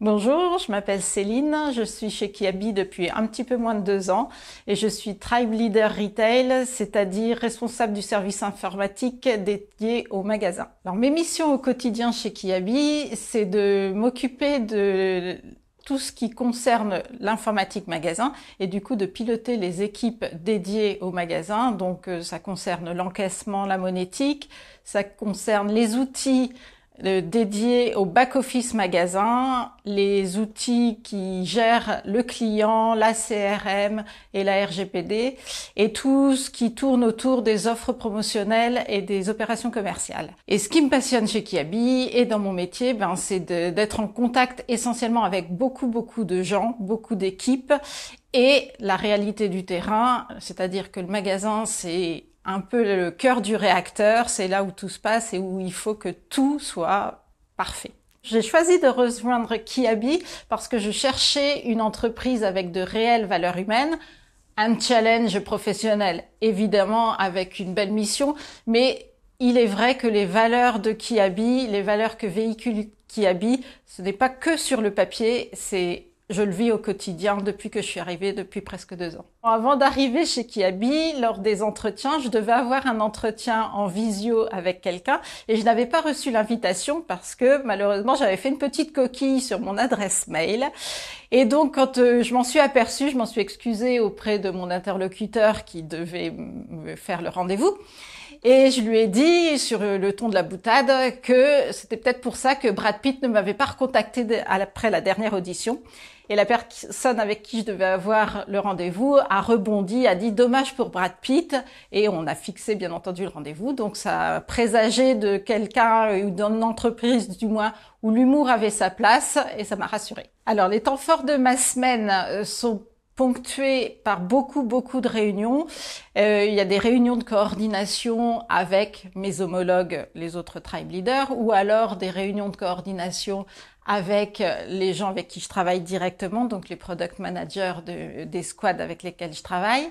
Bonjour, je m'appelle Céline, je suis chez Kiabi depuis un petit peu moins de deux ans et je suis Tribe Leader Retail, c'est-à-dire responsable du service informatique dédié au magasin. Alors mes missions au quotidien chez Kiabi, c'est de m'occuper de tout ce qui concerne l'informatique magasin et du coup de piloter les équipes dédiées au magasin. Donc euh, ça concerne l'encaissement, la monétique, ça concerne les outils dédié au back-office magasin, les outils qui gèrent le client, la CRM et la RGPD, et tout ce qui tourne autour des offres promotionnelles et des opérations commerciales. Et ce qui me passionne chez Kiabi et dans mon métier, ben, c'est d'être en contact essentiellement avec beaucoup, beaucoup de gens, beaucoup d'équipes, et la réalité du terrain, c'est-à-dire que le magasin, c'est un peu le cœur du réacteur, c'est là où tout se passe et où il faut que tout soit parfait. J'ai choisi de rejoindre Kiabi parce que je cherchais une entreprise avec de réelles valeurs humaines, un challenge professionnel, évidemment avec une belle mission, mais il est vrai que les valeurs de Kiabi, les valeurs que véhicule Kiabi, ce n'est pas que sur le papier, c'est je le vis au quotidien depuis que je suis arrivée, depuis presque deux ans. Avant d'arriver chez Kiabi, lors des entretiens, je devais avoir un entretien en visio avec quelqu'un et je n'avais pas reçu l'invitation parce que malheureusement j'avais fait une petite coquille sur mon adresse mail. Et donc quand euh, je m'en suis aperçue, je m'en suis excusée auprès de mon interlocuteur qui devait me faire le rendez-vous. Et je lui ai dit, sur le ton de la boutade, que c'était peut-être pour ça que Brad Pitt ne m'avait pas recontacté après la dernière audition. Et la personne avec qui je devais avoir le rendez-vous a rebondi, a dit dommage pour Brad Pitt. Et on a fixé, bien entendu, le rendez-vous. Donc ça présageait présagé de quelqu'un ou d'une entreprise, du moins, où l'humour avait sa place. Et ça m'a rassurée. Alors les temps forts de ma semaine euh, sont ponctué par beaucoup, beaucoup de réunions. Euh, il y a des réunions de coordination avec mes homologues, les autres tribe leaders, ou alors des réunions de coordination avec euh, les gens avec qui je travaille directement, donc les product managers des squads avec lesquels je travaille.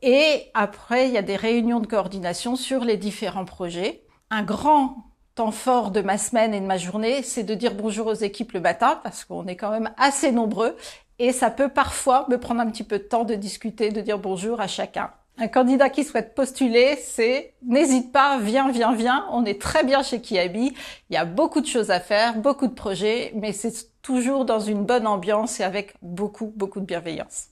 Et après, il y a des réunions de coordination sur les différents projets. Un grand temps fort de ma semaine et de ma journée, c'est de dire bonjour aux équipes le matin, parce qu'on est quand même assez nombreux, et ça peut parfois me prendre un petit peu de temps de discuter, de dire bonjour à chacun. Un candidat qui souhaite postuler, c'est n'hésite pas, viens, viens, viens. On est très bien chez Kiabi. Il y a beaucoup de choses à faire, beaucoup de projets, mais c'est toujours dans une bonne ambiance et avec beaucoup, beaucoup de bienveillance.